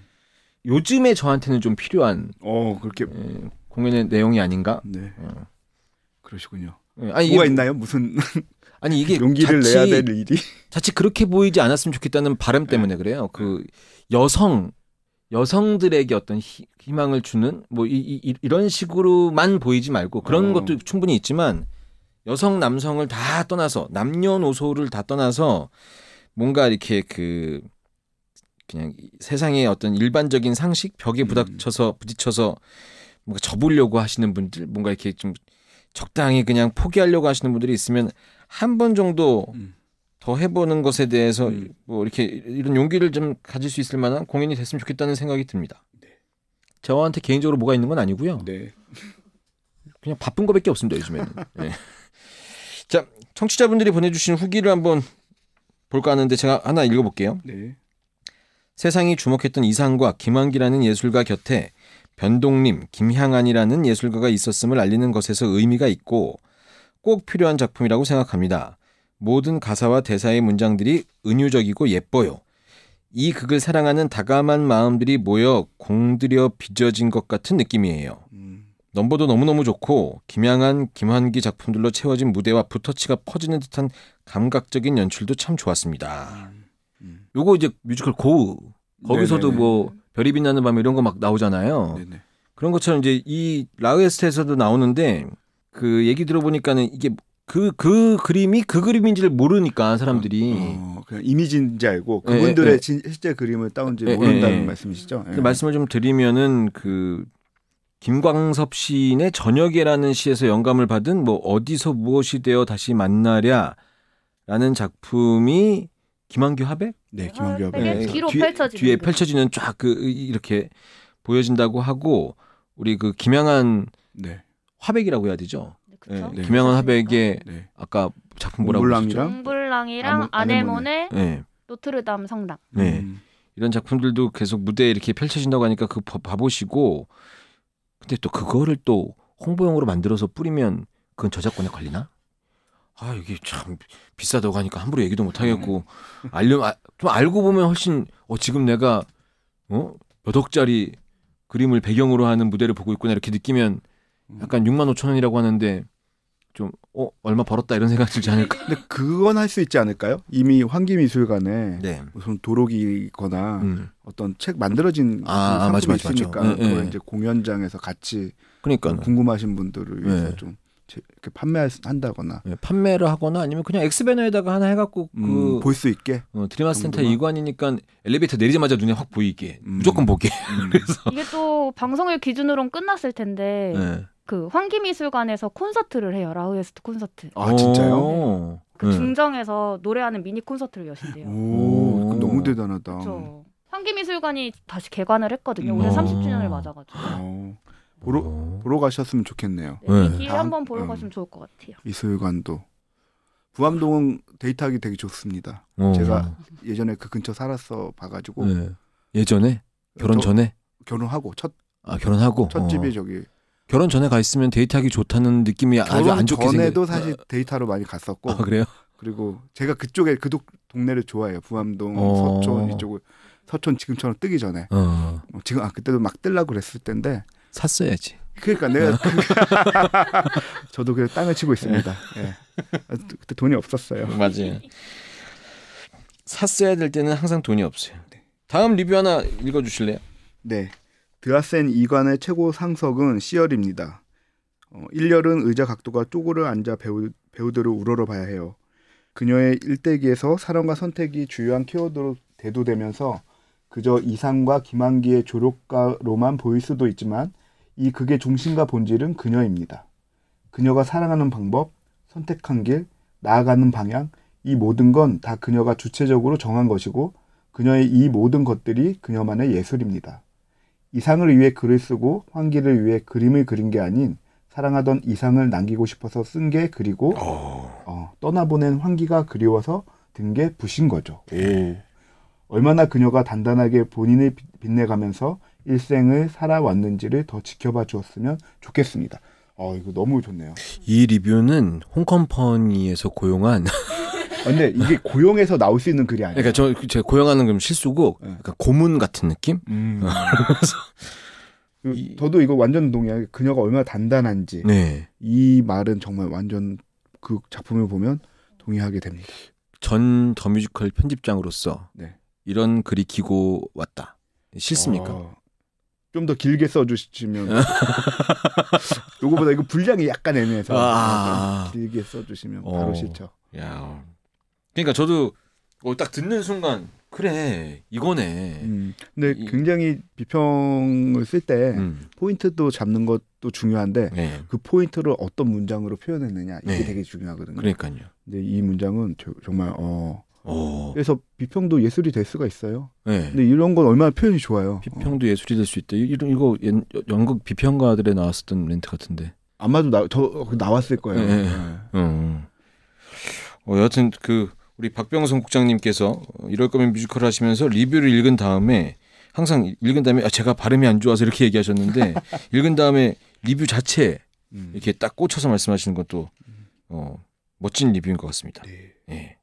[SPEAKER 2] 요즘에 저한테는 좀 필요한 어 그렇게 예, 공연의 내용이 아닌가 네 어. 그러시군요 예, 아니, 뭐가 이게, 있나요 무슨 아니 이게 용기를 자칫, 내야 될 일이 자칫 그렇게 보이지 않았으면 좋겠다는 바람 네. 때문에 네. 그래요 그 여성 여성들에게 어떤 희, 망을 주는 뭐 이, 이, 이런 식으로만 보이지 말고 그런 어. 것도 충분히 있지만 여성 남성을 다 떠나서 남녀노소를 다 떠나서 뭔가 이렇게 그 그냥 세상의 어떤 일반적인 상식 벽에 음. 부닥쳐서 부딪혀서 뭔가 접으려고 하시는 분들 뭔가 이렇게 좀 적당히 그냥 포기하려고 하시는 분들이 있으면 한 번 정도 음. 더 해보는 것에 대해서 음. 뭐 이렇게 이런 용기를 좀 가질 수 있을 만한 공연이 됐으면 좋겠다는 생각이 듭니다. 네. 저한테 개인적으로 뭐가 있는 건 아니고요. 네. 그냥 바쁜 거밖에 없습니다 요즘에는. 네. 자 청취자분들이 보내주신 후기를 한번 볼까 하는데 제가 하나 읽어볼게요. 네. 세상이 주목했던 이상과 김환기라는 예술가 곁에 변동림, 김향안이라는 예술가가 있었음을 알리는 것에서 의미가 있고 꼭 필요한 작품이라고 생각합니다. 모든 가사와 대사의 문장들이 은유적이고 예뻐요. 이 극을 사랑하는 다감한 마음들이 모여 공들여 빚어진 것 같은 느낌이에요. 음. 넘버도 너무너무 좋고 김양한, 김환기 작품들로 채워진 무대와 붓터치가 퍼지는 듯한 감각적인 연출도 참 좋았습니다. 음. 음. 요거 이제 뮤지컬 고우 거기서도 네네네. 뭐 별이 빛나는 밤 이런 거 막 나오잖아요. 네네. 그런 것처럼 이제 이 라우에스트에서도 나오는데 그 얘기 들어보니까는 이게 그, 그 그림이 그 그림인지를 모르니까 사람들이 어, 어, 이미지인지 알고
[SPEAKER 3] 예, 예, 그분들의 예, 예. 진, 실제 그림을 따온지 예, 모른다는 말씀이시죠? 그 말씀을
[SPEAKER 2] 좀 드리면은 그 김광섭 시인의 저녁이라는 시에서 영감을 받은 뭐 어디서 무엇이 되어 다시 만나랴라는 작품이 김한규 화백? 네, 김한규 화백. 네, 뒤로 뒤에, 펼쳐지는 뒤에 펼쳐지는 쫙그 이렇게 보여진다고 하고 우리 그 김양한 네. 화백이라고 해야 되죠. 그쵸? 네. 네. 김영은화백의 네. 아까 작품 뭐라고 옹블랑이랑
[SPEAKER 1] 블랑이랑 아네모네, 네. 노트르담 성당.
[SPEAKER 2] 네. 음. 이런 작품들도 계속 무대에 이렇게 펼쳐진다고 하니까 그 봐보시고 근데 또 그거를 또 홍보용으로 만들어서 뿌리면 그건 저작권에 걸리나? 아 이게 참 비싸다고 하니까 함부로 얘기도 못 하겠고 음. 알려 아, 좀 알고 보면 훨씬 어 지금 내가 어몇 억짜리 그림을 배경으로 하는 무대를 보고 있구나 이렇게 느끼면 음. 약간 6만 5천 원이라고 하는데 좀 어, 얼마 벌었다 이런 생각 들지 않을까?
[SPEAKER 3] 근데 그건 할 수 있지 않을까요? 이미 환기미술관에 네. 무슨 도록이거나 음. 어떤 책 만들어진 아, 아 상품이 맞아, 맞아, 있으니까 맞아. 네, 그걸 네, 이제 공연장에서 같이 그러니까 궁금하신 분들을 위해서 네. 좀 이렇게 판매한다거나
[SPEAKER 2] 네, 판매를 하거나 아니면 그냥 엑스베너에다가 하나 해갖고 음, 그 볼 수 있게 어, 드리마 센터 이관이니까 엘리베이터 내리자마자 눈에 확 보이게 음. 무조건 보게 음. 그래서
[SPEAKER 1] 이게 또 방송을 기준으로는 끝났을 텐데 네. 그 환기미술관에서 콘서트를 해요. 라우에스트 콘서트.
[SPEAKER 2] 아 진짜요? 네. 그 네.
[SPEAKER 1] 중정에서 노래하는 미니 콘서트를 여신대요.
[SPEAKER 2] 오,
[SPEAKER 3] 너무 대단하다. 그쵸?
[SPEAKER 1] 환기미술관이 다시 개관을 했거든요. 올해 30주년을 음. 아. 맞아가지고.
[SPEAKER 3] 어. 보러 어. 보러 가셨으면 좋겠네요.
[SPEAKER 2] 네, 네. 기
[SPEAKER 1] 한번 보러 음. 가시면 좋을 것 같아요.
[SPEAKER 3] 이소관도 부암동은 데이트하기 되게 좋습니다. 오. 어. 제가 예전에 그 근처 살았어 봐가지고 네.
[SPEAKER 2] 예전에 결혼 저, 전에
[SPEAKER 3] 결혼하고 첫아
[SPEAKER 2] 결혼하고 첫 집이 어. 저기 결혼 전에 가 있으면 데이트하기 좋다는 느낌이 아주 안 좋게 전에도 생겨...
[SPEAKER 3] 사실 데이터로 많이 갔었고 아, 그래요? 그리고 제가 그쪽에 그 동네를 좋아해요. 부암동, 어... 서촌 이쪽을 서촌 지금처럼 뜨기 전에 어... 어 지금 아 그때도 막 뜰라 그랬을 텐데 샀어야지. 그러니까 내가 어. 저도 그래 땅을 치고 있습니다. 예.
[SPEAKER 2] 네. 그때 돈이 없었어요. 맞아요. 샀어야 될 때는 항상 돈이 없어요. 네. 다음 리뷰 하나 읽어주실래요? 네. 드하센 2관의
[SPEAKER 3] 최고 상석은 시열입니다 어, 1열은 의자 각도가 쪼그려 앉아 배우, 배우들을 우러러 봐야 해요. 그녀의 일대기에서 사랑과 선택이 주요한 키워드로 대두되면서 그저 이상과 기만기의 조력가로만 보일 수도 있지만 이 극의 중심과 본질은 그녀입니다. 그녀가 사랑하는 방법, 선택한 길, 나아가는 방향, 이 모든 건 다 그녀가 주체적으로 정한 것이고 그녀의 이 모든 것들이 그녀만의 예술입니다. 이상을 위해 글을 쓰고 환기를 위해 그림을 그린 게 아닌 사랑하던 이상을 남기고 싶어서 쓴 게 그리고 어. 어, 떠나보낸 환기가 그리워서 든게 붓인 거죠. 오. 예. 얼마나 그녀가 단단하게 본인을 빛내가면서 일생을 살아왔는지를 더 지켜봐 주었으면 좋겠습니다. 어, 이거 너무 좋네요.
[SPEAKER 2] 이 리뷰는 홍컴퍼니에서 고용한 근데 이게 고용에서 나올 수 있는 글이 아니에요. 그러니까 저제 그 고용하는 건 실수고 네. 약간 그러니까 고문 같은 느낌. 음. 어, 그
[SPEAKER 3] 저도 이거 완전 동의해요. 그녀가 얼마나 단단한지. 네. 이 말은 정말 완전 그 작품을 보면 동의하게 됩니다.
[SPEAKER 2] 전 더 뮤지컬 편집장으로서 네. 이런 글이 기고 왔다. 싫습니까?
[SPEAKER 3] 어, 좀더 길게 써주시면 요거보다 이거 분량이 약간 애매해서 아~
[SPEAKER 2] 길게 써주시면 바로 어. 싫죠. 야, 그러니까 저도 어, 딱 듣는 순간 그래 이거네. 음, 근데 이...
[SPEAKER 3] 굉장히 비평을 쓸때 음. 포인트도 잡는 것도 중요한데 네. 그 포인트를 어떤 문장으로 표현했느냐 이게 네. 되게 중요하거든요. 그러니까요. 근데 이 문장은 저, 정말 어. 오. 어. 그래서 비평도 예술이 될 수가 있어요.
[SPEAKER 2] 네. 근데 이런 건 얼마나 표현이 좋아요. 비평도 어. 예술이 될 수 있다. 이런 이거 연, 연극 비평가들에 나왔었던 멘트 같은데. 아마도 나, 저 나왔을 거예요. 네. 네. 어. 어, 여하튼 그 우리 박병성 국장님께서 이럴 거면 뮤지컬 하시면서 리뷰를 읽은 다음에 항상 읽은 다음에 아, 제가 발음이 안 좋아서 이렇게 얘기하셨는데 읽은 다음에 리뷰 자체 음. 이렇게 딱 꽂혀서 말씀하시는 것도 어, 멋진 리뷰인 것 같습니다. 네. 예.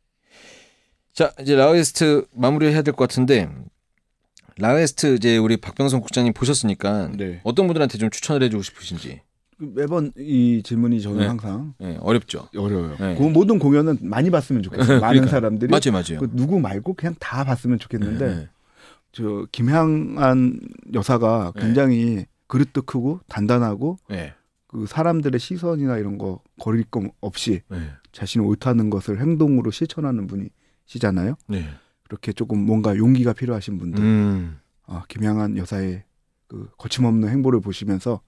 [SPEAKER 2] 자 이제 라웨스트 마무리해야 될 것 같은데 라웨스트 이제 우리 박병성 국장님 보셨으니까 네. 어떤 분들한테 좀 추천을 해주고 싶으신지. 매번 이 질문이 저는 네. 항상 네. 어렵죠. 어려워요. 네. 그
[SPEAKER 3] 모든 공연은 많이 봤으면 좋겠어요. 많은 그러니까. 사람들이 맞아요, 맞아요. 그 누구 말고 그냥 다 봤으면 좋겠는데 네, 네. 저 김향한 여사가 네. 굉장히 그릇도 크고 단단하고 그 사람들의 시선이나 이런 거 거릴 것 없이 자신이 옳다는 것을 행동으로 실천하는 분이시잖아요. 그렇게 조금 뭔가 용기가 필요하신 분들, 음. 어, 김향한 여사의 그 거침없는 행보를 보시면서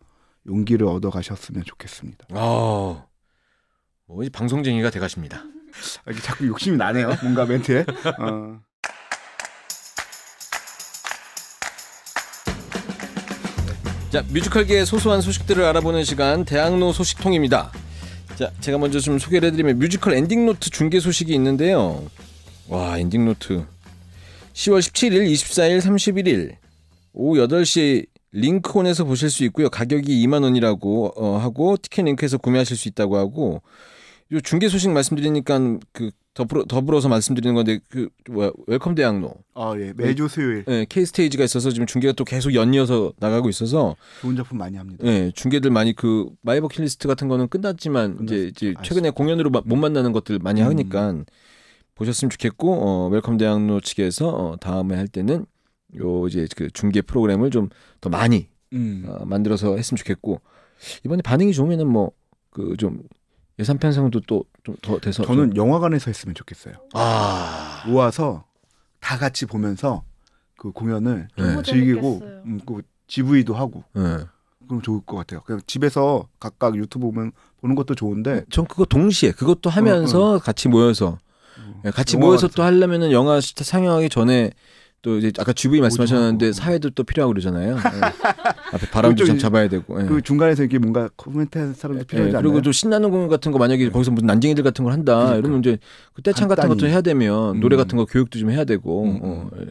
[SPEAKER 3] 용기를 얻어 가셨으면 좋겠습니다.
[SPEAKER 2] 아, 뭐 방송쟁이가 돼 가십니다. 아, 자꾸 욕심이 나네요. 뭔가 멘트에. 어. 자, 뮤지컬계의 소소한 소식들을 알아보는 시간 대학로 소식통입니다. 자, 제가 먼저 좀 소개를 해드리면 뮤지컬 엔딩 노트 중계 소식이 있는데요. 와, 엔딩 노트. 10월 17일, 24일, 31일 오후 8시 링크온에서 보실 수 있고요. 가격이 2만 원이라고 어, 하고 티켓 링크에서 구매하실 수 있다고 하고 중계 소식 말씀드리니까 그 더불어, 더불어서 말씀드리는 건데 그 뭐야 웰컴 대학로
[SPEAKER 3] 아예 매주 그 수요일
[SPEAKER 2] 예 K 스테이지가 있어서 지금 중계가 또 계속 연이어서 나가고 있어서
[SPEAKER 3] 좋은 작품 많이 합니다
[SPEAKER 2] 예 중계들 많이 그 마이 버킷리스트 같은 거는 끝났지만 끝났... 이제, 이제 아, 최근에 공연으로 마, 못 만나는 것들 많이 음. 하니까 보셨으면 좋겠고 어 웰컴 대학로 측에서 어, 다음에 할 때는 요 이제 그 중계 프로그램을 좀 더 많이 음. 어, 만들어서 했으면 좋겠고 이번에 반응이 좋으면은 뭐 그 좀 예산 편성도 또 좀 더 돼서 저는 좀... 영화관에서 했으면 좋겠어요.
[SPEAKER 3] 아 모아서 다 같이 보면서 그 공연을 네. 즐기고 음, 그 GV도 하고 네. 그럼 좋을 것 같아요. 그냥 집에서 각각 유튜브 보면 보는 것도 좋은데 음, 전 그거 동시에 그것도
[SPEAKER 2] 하면서 어, 어. 같이 모여서 음. 예, 같이 모여서 같은... 또 하려면은 영화 상영하기 전에 또 이제 아까 주 GV 말씀하셨는데 사회도 또 필요하고 그러잖아요. 네. 앞에 바람도 참 잡아야 되고. 네. 그
[SPEAKER 3] 중간에서 이렇게 뭔가 코멘트하는 사람도 예, 필요하지 네. 않나요? 그리고 또
[SPEAKER 2] 신나는 공연 같은 거 만약에 네. 거기서 무슨 난쟁이들 같은 걸 한다 그러니까. 이러면 이제 그때창 같은 것도 해야 되면 노래 음. 같은 거 교육도 좀 해야 되고 음. 어.
[SPEAKER 3] 음.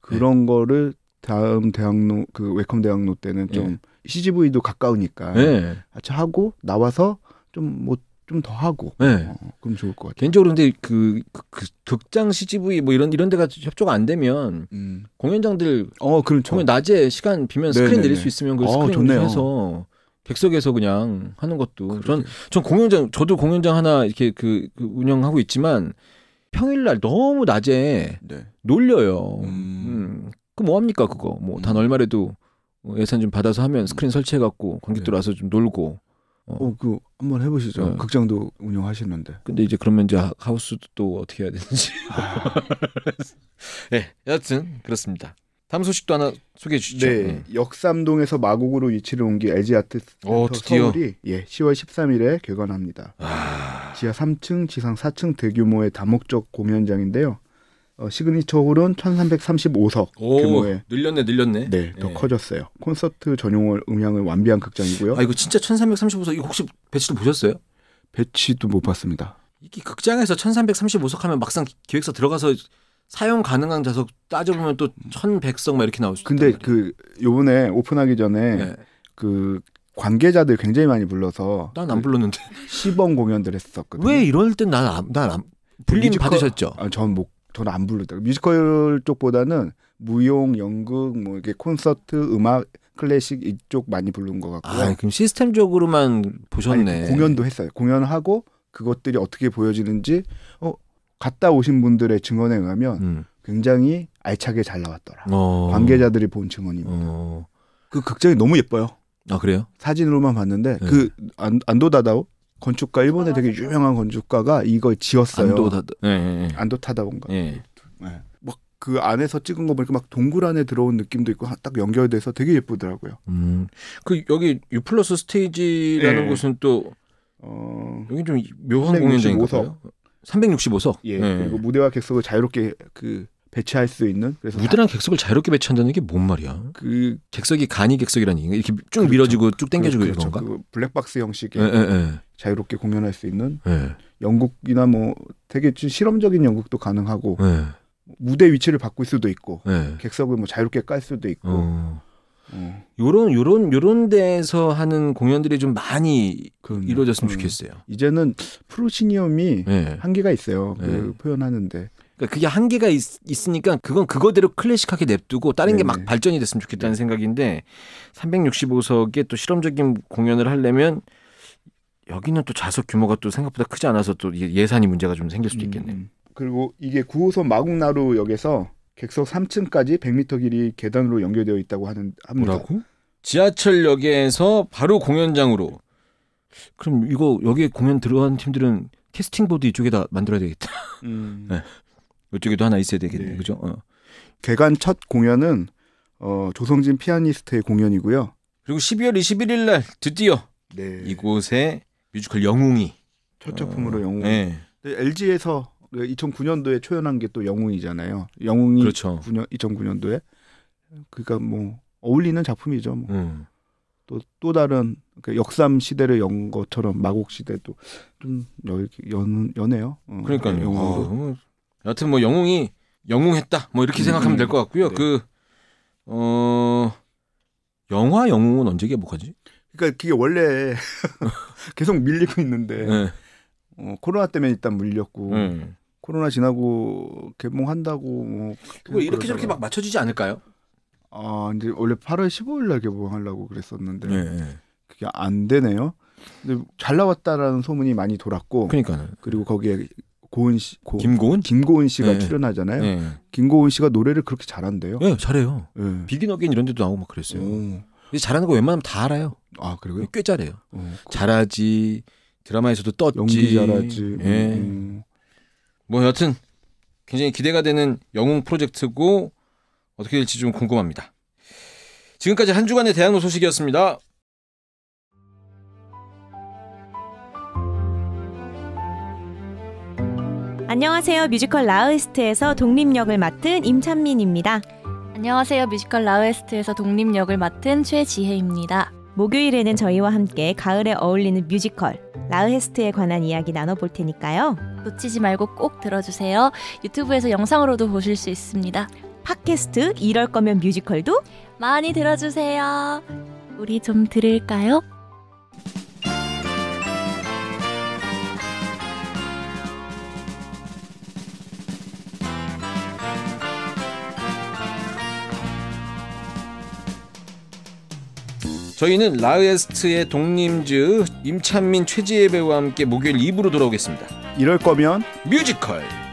[SPEAKER 3] 그런 거를 다음 대학로 그웰컴 대학로 때는 좀
[SPEAKER 2] CGV도 가까우니까 같이 하고 나와서 좀뭐 좀더 하고 네. 어, 그럼 좋을 것 같아요. 개인적으로 근데 그, 그, 그 극장 CGV 뭐 이런 이런 데가 협조가 안 되면 음. 공연장들 어 그렇죠. 공연 낮에 시간 비면 네네네. 스크린 내릴 수 있으면 그 어, 스크린 해서 객석에서 그냥 하는 것도 전전 전 공연장 저도 공연장 하나 이렇게 그, 그 운영하고 있지만 평일날 너무 낮에 네. 놀려요. 음. 음. 그뭐 합니까 그거 뭐단 음. 얼마라도 예산 좀 받아서 하면 스크린 음. 설치해갖고 관객들 네. 와서 좀 놀고 어. 어, 그 한번 해보시죠. 어. 극장도 운영하시는데. 근데 이제 그러면 이제 하우스도 또 어떻게 해야 되는지. 예, 네, 여하튼 그렇습니다. 다음 소식도 하나 소개해 주시죠. 네, 네.
[SPEAKER 3] 역삼동에서 마곡으로 위치를 옮긴 LG 아트센터 어, 서울이 예, 10월 13일에 개관합니다. 아... 지하 3층, 지상 4층 대규모의 다목적 공연장인데요. 어, 시그니처 홀은 1335석 오, 규모에
[SPEAKER 2] 늘렸네 늘렸네. 네,
[SPEAKER 3] 더 예. 커졌어요. 콘서트 전용 음향을
[SPEAKER 2] 완비한 극장이고요. 아 이거 진짜 1335석 이거 혹시 배치도 보셨어요? 배치도 못 봤습니다. 이게 극장에서 1335석 하면 막상 기획사 들어가서 사용 가능한 좌석 따져보면 또 1100석 막 이렇게 나올 수있어 근데
[SPEAKER 3] 그 요번에 오픈하기 전에 네. 그 관계자들 굉장히 많이 불러서 난안 그 불렀는데 시범 공연들 했었거든요. 왜 이럴 땐난난 불림 받으셨죠? 아, 전못 저는 안 부르더라고. 뮤지컬 쪽보다는 무용, 연극, 뭐 이게 콘서트, 음악, 클래식 이쪽 많이
[SPEAKER 2] 부른 것 같고요. 아, 그럼 시스템적으로만 보셨네. 아니, 공연도
[SPEAKER 3] 했어요. 공연하고 그것들이 어떻게 보여지는지 어 갔다 오신 분들의 증언에 의하면 음. 굉장히 알차게 잘 나왔더라.
[SPEAKER 2] 어. 관계자들이
[SPEAKER 3] 본 증언입니다. 어. 그 극장이 너무 예뻐요. 아 그래요? 사진으로만 봤는데 네. 그 안, 안도다다오 건축가 일본에 되게 아, 유명한 건축가가 이걸 지었어요. 안도타다. 예, 예. 예. 안도타다 뭔가. 예. 네. 막그 안에서 찍은 거 보니까 막 동굴 안에 들어온 느낌도 있고 딱 연결돼서 되게 예쁘더라고요.
[SPEAKER 2] 음. 그 여기 유플러스 스테이지라는 예. 곳은 또 어... 여기 좀 묘한 공연장인가요? 365석. 예. 예. 그리고
[SPEAKER 3] 무대와 객석을 자유롭게 그 배치할 수 있는 그래서 무대랑
[SPEAKER 2] 객석을 자유롭게 배치한다는 게 뭔 말이야? 그 객석이 간이 객석이라는 얘기가 이렇게 쭉 그렇죠. 밀어지고 쭉 당겨지고 그렇죠. 이런 건가?
[SPEAKER 3] 그 블랙박스 형식의 에, 에, 에.
[SPEAKER 2] 자유롭게 공연할 수 있는 네.
[SPEAKER 3] 영국이나 뭐 되게 좀 실험적인 연극도 가능하고 네. 무대 위치를 바꿀 수도
[SPEAKER 2] 있고 네. 객석을 뭐 자유롭게 깔 수도 있고 어. 어. 요런 요런 요런 데서 하는 공연들이 좀 많이 그 그럼요. 이루어졌으면 좋겠어요. 이제는 프로시니엄이 한계가 있어요. 그 표현하는데 그러니까 그게 한계가 있, 으니까 그건 그거대로 클래식하게 냅두고 다른 게막 네. 발전이 됐으면 좋겠다는 네. 생각인데 365석에 또 실험적인 공연을 하려면 여기는 또 좌석 규모가 또 생각보다 크지 않아서 또 예산이 문제가 좀 생길 수도 음. 있겠네요. 음.
[SPEAKER 3] 그리고 이게 9호선 마곡나루역에서 객석 3층까지 100m 길이 계단으로 연결되어 있다고 하는
[SPEAKER 2] 합니다. 뭐라고? 지하철역에서 바로 공연장으로. 그럼 이거 여기에 공연 들어간 팀들은 캐스팅 보드 이쪽에다 만들어야 되겠다. 음. 네. 이쪽에도 하나 있어야 되겠네, 네. 그죠? 어.
[SPEAKER 3] 개관 첫 공연은 어, 조성진 피아니스트의 공연이고요. 그리고 12월
[SPEAKER 2] 21일 날 드디어 네. 이곳에 뮤지컬 영웅이 첫 작품으로 어, 영웅. 네.
[SPEAKER 3] LG에서 2009년도에 그 초연한 게 또 영웅이잖아요.
[SPEAKER 2] 영웅이 그렇죠.
[SPEAKER 3] 9년, 2009년도에 그러니까 뭐 어울리는 작품이죠. 뭐. 음. 또또 다른 그 역삼 시대를 연 것처럼 마곡 시대도 좀 연, 연해요 어, 그러니까요. 영웅으로. 아, 어,
[SPEAKER 2] 뭐 여튼 뭐 영웅이 영웅했다 뭐 이렇게 음, 생각하면 음. 될것 같고요. 네. 그 어. 영화 영웅은 언제 개봉하지?
[SPEAKER 3] 그러니까 그게 원래 계속 밀리고 있는데 네. 어, 코로나 때문에 일단 물렸고 음. 네. 코로나 지나고 개봉한다고 뭐, 뭐 이렇게 저렇게 막
[SPEAKER 2] 맞춰지지 않을까요?
[SPEAKER 3] 아 이제 원래 8월 15일 날 개봉하려고 그랬었는데 네. 그게 안 되네요. 근데 잘 나왔다라는 소문이 많이 돌았고 그러니까 그리고 거기에 고은 씨, 고, 김고은, 김고은 씨가 네. 출연하잖아요. 네. 김고은 씨가 노래를
[SPEAKER 2] 그렇게 잘한대요. 네, 잘해요. 네. 비긴 어게인 이런 데도 나오고 막 그랬어요. 오. 잘하는 거 웬만하면 다 알아요. 아그리고꽤 잘해요. 어, 잘하지 드라마에서도 떴지. 연기 잘하지. 예. 음. 뭐 여튼 굉장히 기대가 되는 영웅 프로젝트고 어떻게 될지 좀 궁금합니다. 지금까지 한 주간의 대한노 소식이었습니다.
[SPEAKER 1] 안녕하세요. 뮤지컬 라우스트에서 독립역을 맡은 임찬민입니다. 안녕하세요. 뮤지컬 라웨스트에서 독립 역을 맡은 최지혜입니다. 목요일에는 저희와 함께 가을에 어울리는 뮤지컬 라흐헤스트에 관한 이야기 나눠볼 테니까요. 놓치지 말고 꼭 들어주세요. 유튜브에서 영상으로도 보실 수 있습니다. 팟캐스트 이럴 거면 뮤지컬도 많이 들어주세요. 우리 좀 들을까요?
[SPEAKER 2] 저희는 라이에스트의 독림즈 임찬민 최지혜 배우와 함께 목요일 2부로 돌아오겠습니다. 이럴 거면 뮤지컬